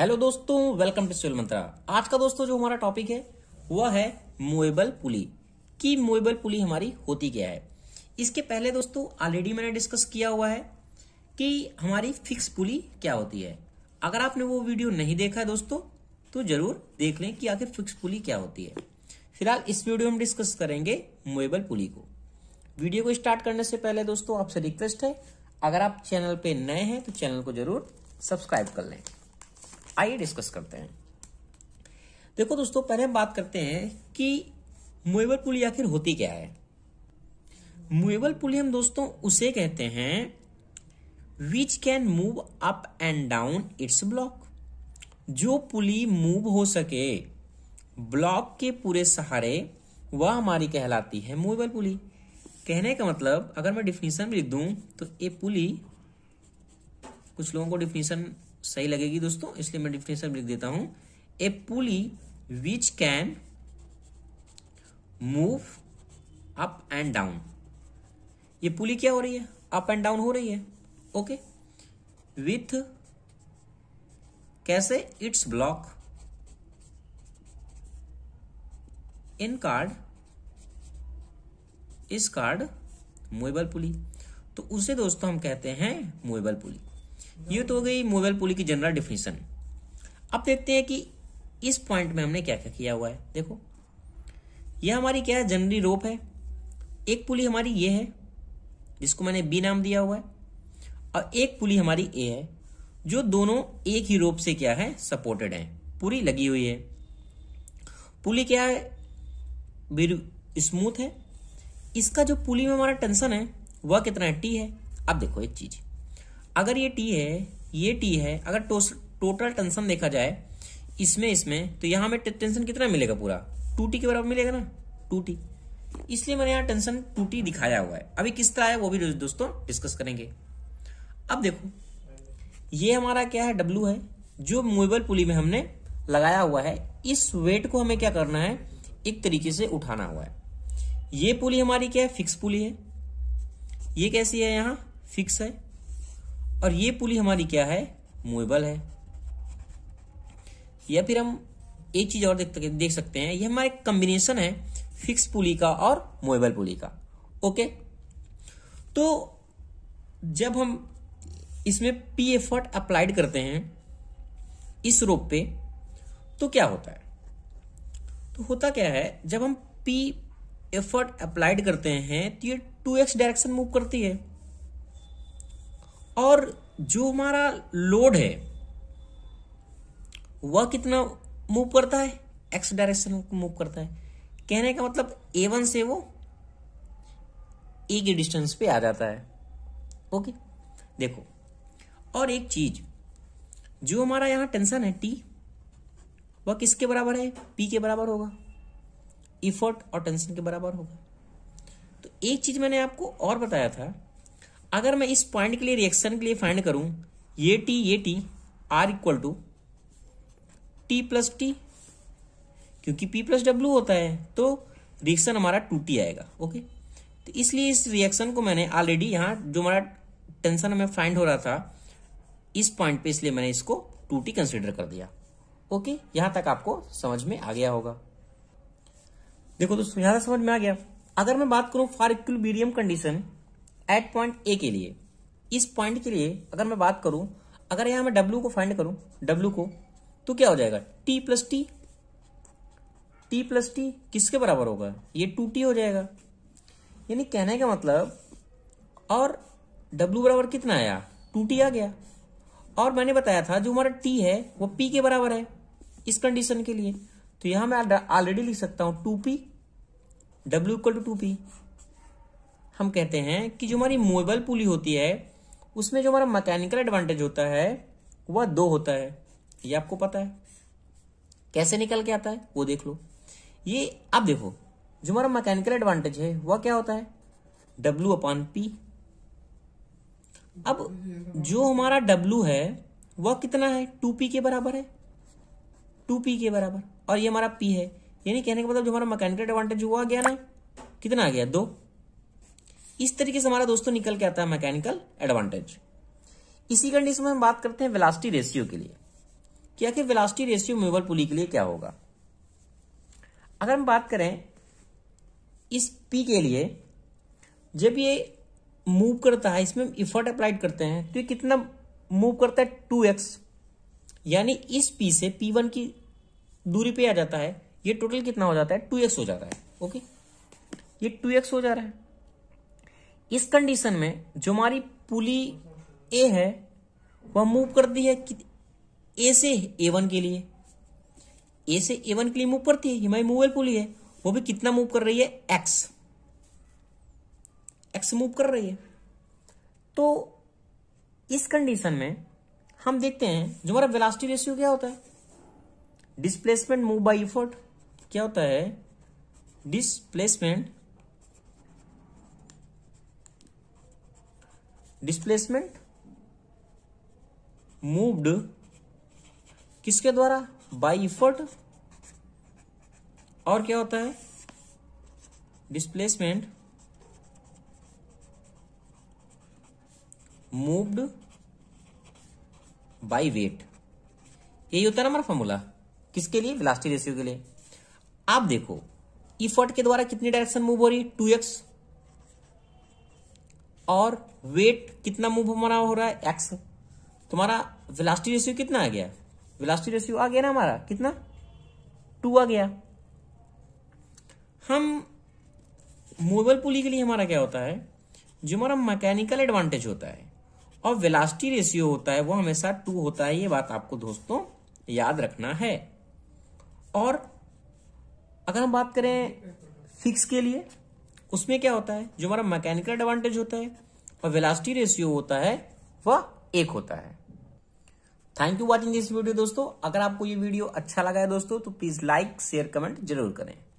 hello दोस्तों welcome to civil मंत्रा आज का दोस्तों जो हमारा टॉपिक है वह है मोएबल पुली कि मोएबल पुली हमारी होती क्या है इसके पहले दोस्तों ऑलरेडी मैंने डिस्कस किया हुआ है कि हमारी फिक्स पुली क्या होती है अगर आपने वो वीडियो नहीं देखा है दोस्तों तो जरूर देख लें कि आखिर फिक्स पुली क्या होती है फिलहाल इस वीडियो में डिस्कस करेंगे मोएबल पुली को वीडियो को स्टार्ट करने से पहले दोस्तों आपसे रिक्वेस्ट है अगर आप चैनल पे नए हैं तो चैनल को जरूर सब्सक्राइब कर लें आइए डिस्कस करते हैं देखो दोस्तों पहले हम बात करते हैं कि मुएबल पुली आखिर होती क्या है मुएबल पुली हम दोस्तों उसे कहते हैं which can move up and down it's block जो पुली मूव हो सके ब्लॉक के पूरे सहारे वह हमारी कहलाती है मूवेबल पुली कहने का मतलब अगर मैं डिफिनीशन भी लिख दूं तो ये पुली कुछ लोगों को डिफिनीशन सही लगेगी दोस्तों इसलिए मैं डिफिनेशन लिख देता हूं a pulley which can move up and down ये पुली क्या हो रही है अप एंड डाउन हो रही है ओके विथ कैसे इट्स ब्लॉक इन कार्ड इस कार्ड मोएबल पुली तो उसे दोस्तों हम कहते हैं मोएबल पुली ये तो हो गई मोबाइल पुली की जनरल डिफिनेशन अब देखते हैं कि इस पॉइंट में हमने क्या क्या किया हुआ है देखो यह हमारी क्या है जनरी रोप है एक पुली हमारी ये है जिसको मैंने बी नाम दिया हुआ है और एक पुली हमारी ए है जो दोनों एक ही रोप से क्या है सपोर्टेड है पूरी लगी हुई है पुली क्या है स्मूथ है इसका जो पुली में हमारा टेंशन है वह कितना है टी है अब देखो एक चीज़ अगर ये टी है ये टी है अगर टो, टोटल टेंशन देखा जाए इसमें इसमें तो यहाँ हमें टेंशन कितना मिलेगा पूरा टू टी के बराबर मिलेगा ना टू इसलिए मैंने यहाँ टेंशन टू दिखाया हुआ है अभी किस तरह है वो भी दोस्तों डिस्कस करेंगे अब देखो ये हमारा क्या है डब्लू है जो मूवेबल पुली में हमने लगाया हुआ है इस वेट को हमें क्या करना है एक तरीके से उठाना हुआ है ये पुली हमारी क्या है फिक्स पुली है ये कैसी है यहाँ फिक्स है और ये पुली हमारी क्या है मूवेबल है या फिर हम एक चीज और देख, देख सकते हैं ये हमारा एक कॉम्बिनेशन है फिक्स पुली का और मूवेबल पुली का ओके तो जब हम इसमें पी एफर्ट अप्लाइड करते हैं इस रोप पे तो क्या होता है तो होता क्या है जब हम पी एफर्ट अप्लाइड करते हैं तो ये टू एक्स डायरेक्शन मूव करती है और जो हमारा लोड है वह कितना मूव करता है एक्स डायरेक्शन मूव करता है कहने का मतलब ए वन से वो ए के डिस्टेंस पे आ जाता है ओके देखो और एक चीज जो हमारा यहां टेंशन है टी वह किसके बराबर है पी के बराबर होगा इफर्ट और टेंशन के बराबर होगा तो एक चीज मैंने आपको और बताया था अगर मैं इस पॉइंट के लिए रिएक्शन के लिए फाइंड करूं ये टी ये T R equal to T plus T क्योंकि पी प्लस डब्ल्यू होता है तो रिएक्शन हमारा टू टी आएगा ओके तो इसलिए इस रिएक्शन को मैंने ऑलरेडी यहां जो हमारा टेंशन हमें फाइंड हो रहा था इस पॉइंट पे इसलिए मैंने इसको टू टी कंसिडर कर दिया ओके यहां तक आपको समझ में आ गया होगा देखो दोस्तों यहां तक समझ में आ गया अगर मैं बात करूं for equal condition at point A के लिए इस पॉइंट के लिए अगर मैं बात करूं अगर यहां मैं डब्ल्यू को फाइंड करूं डब्ल्यू को तो क्या हो जाएगा T plus T T plus T किसके बराबर होगा ये टू टी हो जाएगा यानी कहने का मतलब और डब्ल्यू बराबर कितना आया टू टी आ गया और मैंने बताया था जो हमारा टी है वो पी के बराबर है इस कंडीशन के लिए तो यहां मैं ऑलरेडी लिख सकता हूं two P W equal to two P हम कहते हैं कि जो हमारी मूवेबल पुली होती है उसमें जो हमारा मैकेनिकल एडवांटेज होता है वह दो होता है ये आपको पता है कैसे निकल के आता है वो देख लो ये अब देखो जो हमारा मैकेनिकल एडवांटेज है वह क्या होता है डब्ल्यू अपॉन पी अब जो हमारा डब्ल्यू है वह कितना है टू पी के बराबर है टू पी के बराबर और ये हमारा पी है यानी कहने का मतलब जो हमारा मैकेनिकल एडवांटेज हुआ गया ना कितना आ गया दो इस तरीके से हमारा दोस्तों निकल के आता है मैकेनिकल एडवांटेज इसी कंडीशन में हम बात करते हैं वेलास्टी रेशियो के लिए क्या कि वेलास्टी रेशियो मेवल पुली के लिए क्या होगा अगर हम बात करें इस पी के लिए जब ये मूव करता है इसमें इफर्ट अप्लाइड करते हैं तो ये कितना मूव करता है टू एक्स यानी इस पी से पी वन की दूरी पे आ जाता है ये टोटल कितना हो जाता है टू एक्स हो जाता है ओके ये टू एक्स हो जा रहा है इस कंडीशन में जो हमारी पुली ए है वह मूव करती है कि ए से ए वन के लिए ए से ए वन के लिए मूव करती है हमारी मूवेल पुली है वो भी कितना मूव कर रही है एक्स एक्स मूव कर रही है तो इस कंडीशन में हम देखते हैं जो हमारा वेलासिटी रेशियो क्या होता है डिस्प्लेसमेंट मूव बाय इफर्ट क्या होता है डिस्प्लेसमेंट डिस्प्लेसमेंट मूव्ड किसके द्वारा बाई इफर्ट और क्या होता है डिस्प्लेसमेंट मूव्ड बाय वेट यही होता है ना हमारा फॉर्मूला किसके लिए ब्लास्टिक रेशियो के लिए आप देखो इफर्ट के द्वारा कितनी डायरेक्शन मूव हो रही है टू एक्स और वेट कितना मूव हमारा हो रहा है एक्स तुम्हारा वेलास्टी रेशियो कितना आ गया वेलास्टी रेशियो आ गया ना हमारा कितना टू आ गया हम मूवेबल पुली के लिए हमारा क्या होता है जो हमारा मैकेनिकल एडवांटेज होता है और वेलास्टी रेशियो होता है वो हमेशा टू होता है ये बात आपको दोस्तों याद रखना है और अगर हम बात करें फिक्स के लिए उसमें क्या होता है जो हमारा मैकेनिकल एडवांटेज होता है और वेलासिटी रेशियो होता है वह एक होता है thank you watching this video दोस्तों अगर आपको ये वीडियो अच्छा लगा है दोस्तों तो प्लीज लाइक शेयर कमेंट जरूर करें